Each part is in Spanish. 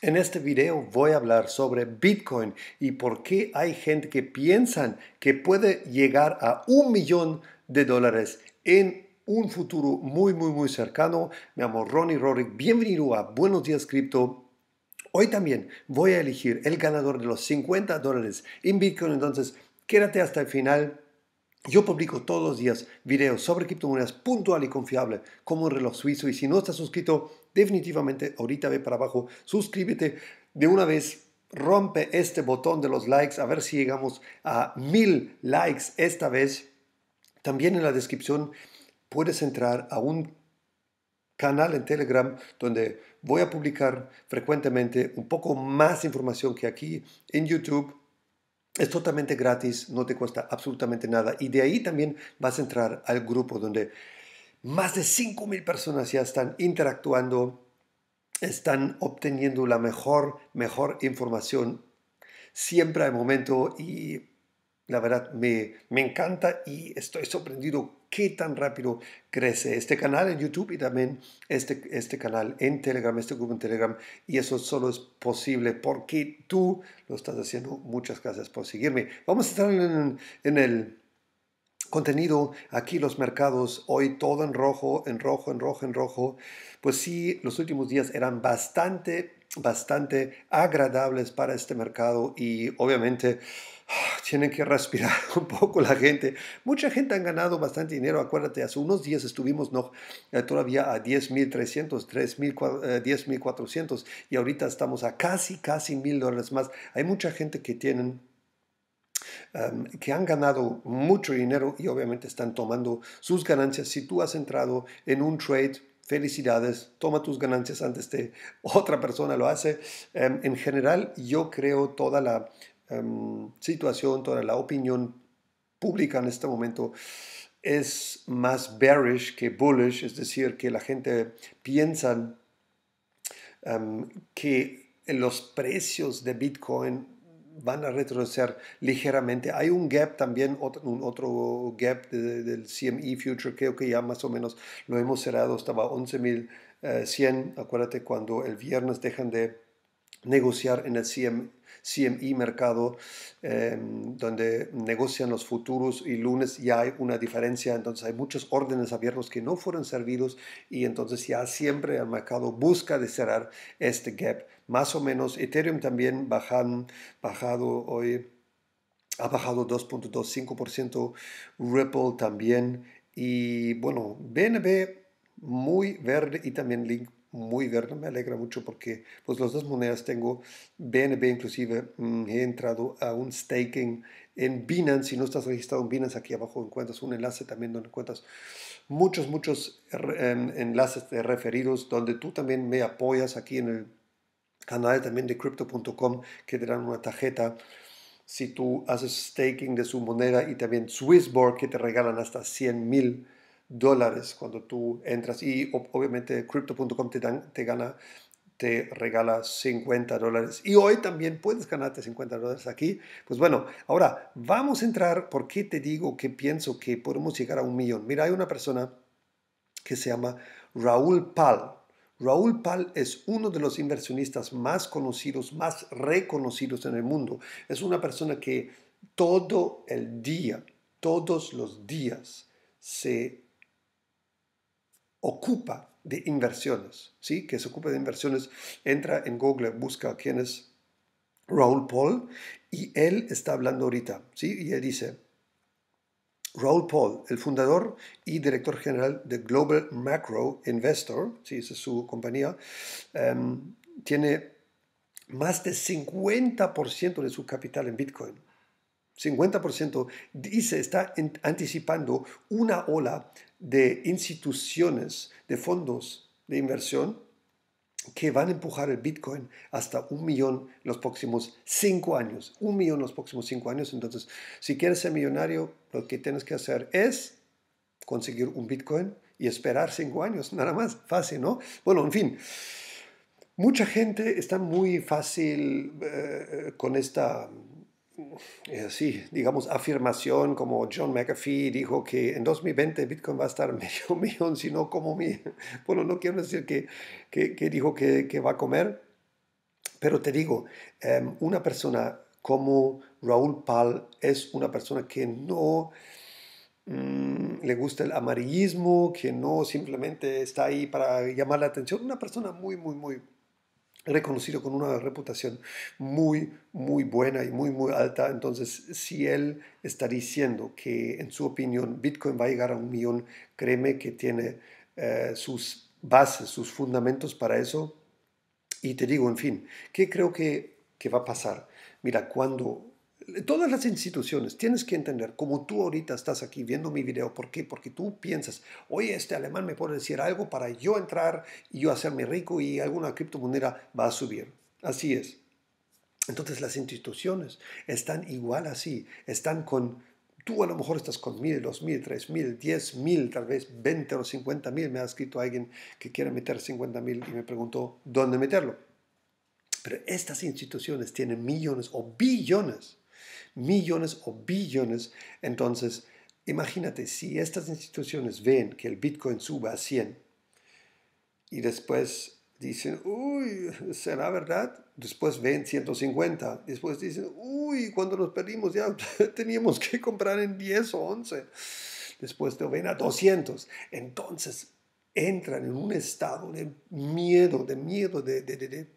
En este video voy a hablar sobre Bitcoin y por qué hay gente que piensan que puede llegar a un millón de dólares en un futuro muy, muy, muy cercano. Me llamo Ronnie Rorick. Bienvenido a Buenos Días Cripto. Hoy también voy a elegir el ganador de los 50 dólares en Bitcoin. Entonces, quédate hasta el final. Yo publico todos los días videos sobre criptomonedas puntual y confiable como un reloj suizo y si no estás suscrito, definitivamente ahorita ve para abajo, suscríbete de una vez. Rompe este botón de los likes a ver si llegamos a mil likes esta vez. También en la descripción puedes entrar a un canal en Telegram donde voy a publicar frecuentemente un poco más información que aquí en YouTube. Es totalmente gratis, no te cuesta absolutamente nada. Y de ahí también vas a entrar al grupo donde más de 5.000 personas ya están interactuando, están obteniendo la mejor, mejor información siempre al momento y la verdad me, me encanta y estoy sorprendido qué tan rápido crece este canal en YouTube y también este, este canal en Telegram, este grupo en Telegram. Y eso solo es posible porque tú lo estás haciendo. Muchas gracias por seguirme. Vamos a estar en el contenido aquí los mercados hoy todo en rojo, en rojo, en rojo, en rojo. Pues sí, los últimos días eran bastante, bastante agradables para este mercado y obviamente ah, tienen que respirar un poco la gente. Mucha gente ha ganado bastante dinero. Acuérdate, hace unos días estuvimos no, eh, todavía a 10.300, 10.400 eh, y ahorita estamos a casi, casi mil dólares más. Hay mucha gente que tienen Em, que han ganado mucho dinero y obviamente están tomando sus ganancias. Si tú has entrado en un trade, felicidades, toma tus ganancias antes de otra persona lo hace. Em, en general, yo creo toda la em, situación, toda la opinión pública en este momento es más bearish que bullish, es decir, que la gente piensa que los precios de Bitcoin van a retroceder ligeramente. Hay un gap también, otro, un otro gap del CME Future, creo que ya más o menos lo hemos cerrado, estaba 11.100, eh, acuérdate cuando el viernes dejan de negociar en el CMI e mercado, em, donde negocian los futuros y lunes ya hay una diferencia, entonces hay muchos órdenes abiertos que no fueron servidos y entonces ya siempre el mercado busca de cerrar este gap. Más o menos Ethereum también bajan, bajado hoy, ha bajado 2.25%, Ripple también y bueno, BNB muy verde y también Link muy verde, me alegra mucho porque pues las dos monedas tengo, BNB inclusive, mm, he entrado a un staking en Binance, si no estás registrado en Binance, aquí abajo encuentras un enlace también donde encuentras muchos, muchos enlaces referidos donde tú también me apoyas aquí en el canal también de crypto.com que te dan una tarjeta si tú haces staking de su moneda y también Swissborg que te regalan hasta 100 mil dólares cuando tú entras y obviamente crypto.com te, te gana te regala 50 dólares. Y hoy también puedes ganarte 50 dólares aquí. Pues bueno, ahora vamos a entrar, ¿por qué te digo que pienso que podemos llegar a un millón? Mira, hay una persona que se llama Raúl Pal. Raúl Pal es uno de los inversionistas más conocidos, más reconocidos en el mundo. Es una persona que todo el día, todos los días, se ocupa de inversiones, ¿sí? que se ocupa de inversiones, entra en Google, busca quién es Raúl Paul y él está hablando ahorita, ¿sí? y él dice, Raúl Paul, el fundador y director general de Global Macro Investor, ¿sí? esa es su compañía, em, tiene más de 50% de su capital en Bitcoin. 50% dice está anticipando una ola de instituciones, de fondos de inversión que van a empujar el Bitcoin hasta un millón los próximos cinco años. Un millón los próximos cinco años. Entonces, si quieres ser millonario, lo que tienes que hacer es conseguir un Bitcoin y esperar cinco años. Nada más. Fácil, ¿no? Bueno, en fin. Mucha gente está muy fácil eh, eh, con esta sí, digamos, afirmación, como John McAfee dijo que en 2020 Bitcoin va a estar medio millón, sino como mi... Bueno, no quiero decir que, que, dijo que, que, va a comer, pero te digo, em, una persona como Raúl Pal es una persona que no mm, le gusta el amarillismo, que no simplemente está ahí para llamar la atención, una persona muy, muy, muy reconocido con una reputación muy, muy buena y muy, muy alta. Entonces, si él está diciendo que, en su opinión, Bitcoin va a llegar a un millón, créeme que tiene eh, sus bases, sus fundamentos para eso. Y te digo, en fin, ¿qué creo que, que va a pasar? Mira, cuando todas las instituciones, tienes que entender, como tú ahorita estás aquí viendo mi video, ¿por qué? Porque tú piensas, oye, este alemán me puede decir algo para yo entrar y yo hacerme rico y alguna criptomoneda va a subir. Así es. Entonces las instituciones están igual así, están con, tú a lo mejor estás con mil, dos mil, tres mil, diez mil, tal vez veinte o cincuenta mil, me ha escrito alguien que quiere meter cincuenta mil y me preguntó dónde meterlo. Pero estas instituciones tienen millones o billones millones o billones. Entonces, imagínate, si estas instituciones ven que el Bitcoin sube a 100 y después dicen, uy, ¿será verdad? Después ven 150, después dicen, uy, cuando nos perdimos ya teníamos que comprar en 10 o 11, después te ven a 200. Entonces, entran en un estado de miedo, de miedo de,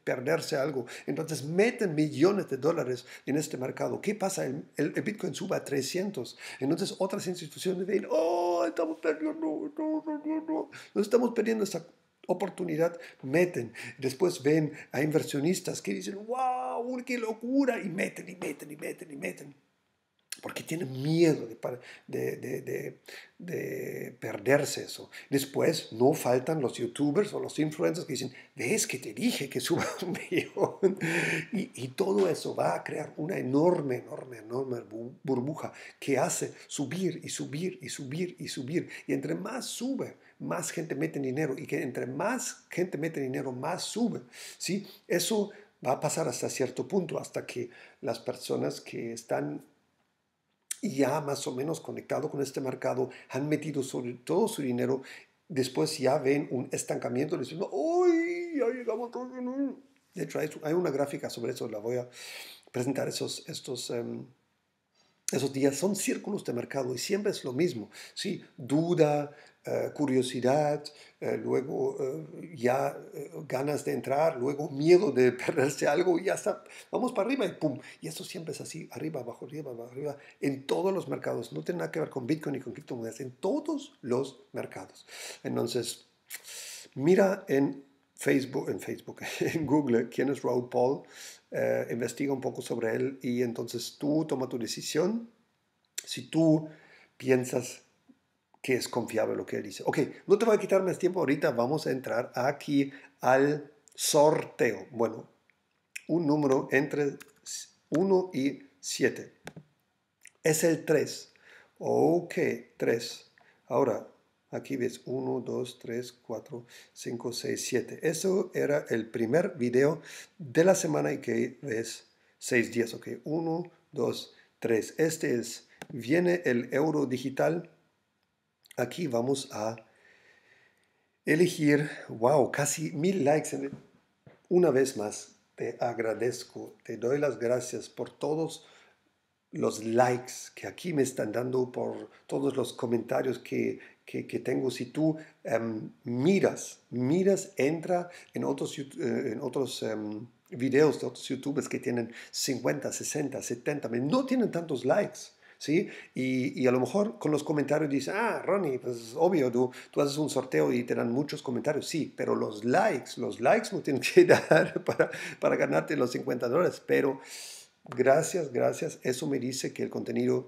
perderse algo. Entonces meten millones de dólares en este mercado. ¿Qué pasa? El, el, Bitcoin suba a 300. Entonces otras instituciones ven, oh, estamos perdiendo, no, no, no, no, no estamos perdiendo esta oportunidad, meten. Después ven a inversionistas que dicen, wow, qué locura, y meten, y meten, y meten, y meten porque tienen miedo de, de, de, perderse eso. Después no faltan los youtubers o los influencers que dicen, ves que te dije que suba un millón. Y, y todo eso va a crear una enorme, enorme, enorme burbuja que hace subir y subir y subir y subir. Y entre más sube, más gente mete dinero y que entre más gente mete dinero, más sube. ¿sí? Eso va a pasar hasta cierto punto, hasta que las personas que están ya más o menos conectado con este mercado, han metido sobre todo su dinero, después ya ven un estancamiento, les dicen, ¡Uy! Ya llegamos De hecho, hay una gráfica sobre eso, la voy a presentar esos, estos... Em, esos días son círculos de mercado y siempre es lo mismo. Sí, duda, eh, curiosidad, eh, luego eh, ya ganas de entrar, luego miedo de perderse algo y ya está, vamos para arriba y pum. Y eso siempre es así, arriba, abajo, arriba, abajo, arriba, en todos los mercados. No tiene nada que ver con Bitcoin ni con criptomonedas, en todos los mercados. Entonces, mira en Facebook, en Facebook, en Google, quién es Raúl Paul, eh, investiga un poco sobre él y entonces tú toma tu decisión. Si tú piensas que es confiable lo que él dice. Ok, no te voy a quitar más tiempo ahorita, vamos a entrar aquí al sorteo. Bueno, un número entre 1 y 7. Es el 3. Ok, 3. Ahora, aquí ves 1, 2, 3, 4, 5, 6, 7. Eso era el primer video de la semana y que ves 6 días. Ok, 1, 2, 3. Este es, viene el euro digital aquí vamos a elegir, wow, casi mil likes. Una vez más, te agradezco, te doy las gracias por todos los likes que aquí me están dando, por todos los comentarios que, tengo. Si tú em, miras, miras, entra en otros, eh, en otros em, videos de otros youtubers que tienen 50, 60, 70, no tienen tantos likes ¿sí? Y, a lo mejor con los comentarios dice ah, Ronnie, pues obvio, tú, tú haces un sorteo y te dan muchos comentarios, sí, pero los likes, los likes no tienen que dar para, ganarte los 50 dólares, pero gracias, gracias, eso me dice que el contenido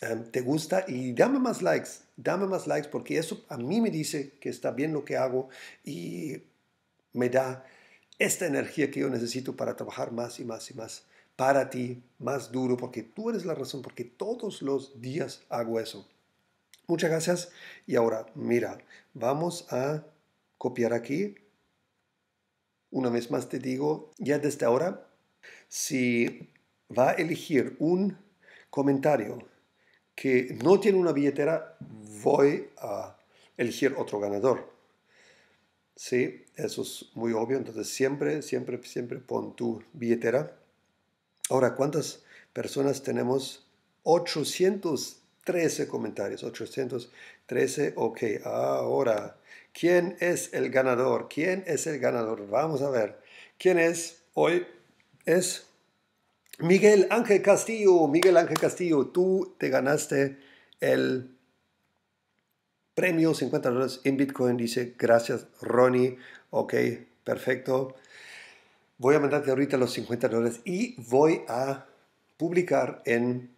em, te gusta y dame más likes, dame más likes porque eso a mí me dice que está bien lo que hago y me da esta energía que yo necesito para trabajar más y más y más para ti más duro, porque tú eres la razón, porque todos los días hago eso. Muchas gracias. Y ahora, mira, vamos a copiar aquí. Una vez más te digo, ya desde ahora, si va a elegir un comentario que no tiene una billetera, voy a elegir otro ganador. Sí, eso es muy obvio. Entonces siempre, siempre, siempre pon tu billetera. Ahora, ¿cuántas personas tenemos? 813 comentarios, 813, ok, ahora, ¿quién es el ganador? ¿Quién es el ganador? Vamos a ver, ¿quién es? Hoy es Miguel Ángel Castillo, Miguel Ángel Castillo, tú te ganaste el premio 50 dólares en Bitcoin, dice, gracias Ronnie, ok, perfecto voy a mandarte ahorita los 50 dólares y voy a publicar en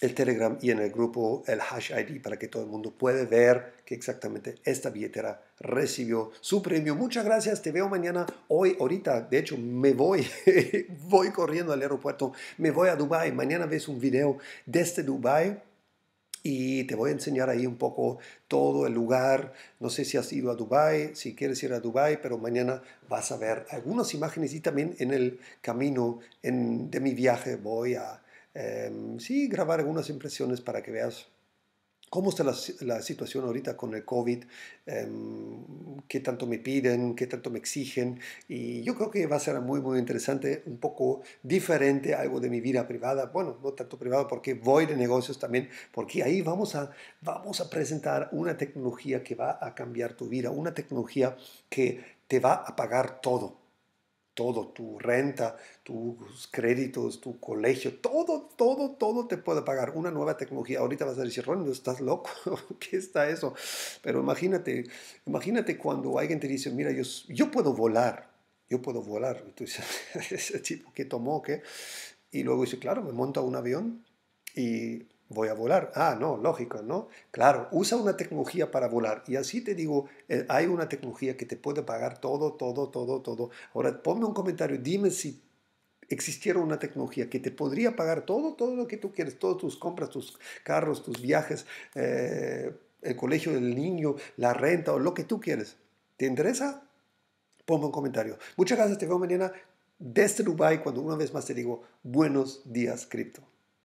el Telegram y en el grupo el Hash ID para que todo el mundo puede ver que exactamente esta billetera recibió su premio. Muchas gracias, te veo mañana, hoy, ahorita. De hecho, me voy, voy corriendo al aeropuerto, me voy a Dubai. Mañana ves un video desde este Dubai y te voy a enseñar ahí un poco todo el lugar. No sé si has ido a Dubai, si quieres ir a Dubai, pero mañana vas a ver algunas imágenes y también en el camino en, de mi viaje voy a em, sí grabar algunas impresiones para que veas cómo está la, situación ahorita con el COVID, em, qué tanto me piden, qué tanto me exigen. Y yo creo que va a ser muy, muy interesante, un poco diferente algo de mi vida privada. Bueno, no tanto privada porque voy de negocios también, porque ahí vamos a, vamos a presentar una tecnología que va a cambiar tu vida, una tecnología que te va a pagar todo todo, tu renta, tus créditos, tu colegio, todo, todo, todo te puede pagar. Una nueva tecnología. Ahorita vas a decir, ron, estás loco, ¿qué está eso? Pero imagínate, imagínate cuando alguien te dice, mira, yo, yo puedo volar, yo puedo volar. Entonces, ese tipo ¿qué tomó, ¿qué? Y luego dice, claro, me monta un avión y voy a volar. Ah, no, lógico, ¿no? Claro, usa una tecnología para volar. Y así te digo, eh, hay una tecnología que te puede pagar todo, todo, todo, todo. Ahora, ponme un comentario, dime si existiera una tecnología que te podría pagar todo, todo lo que tú quieres, todas tus compras, tus carros, tus viajes, eh, el colegio del niño, la renta o lo que tú quieres. ¿Te interesa? Ponme un comentario. Muchas gracias, te veo mañana desde Dubai cuando una vez más te digo buenos días, cripto.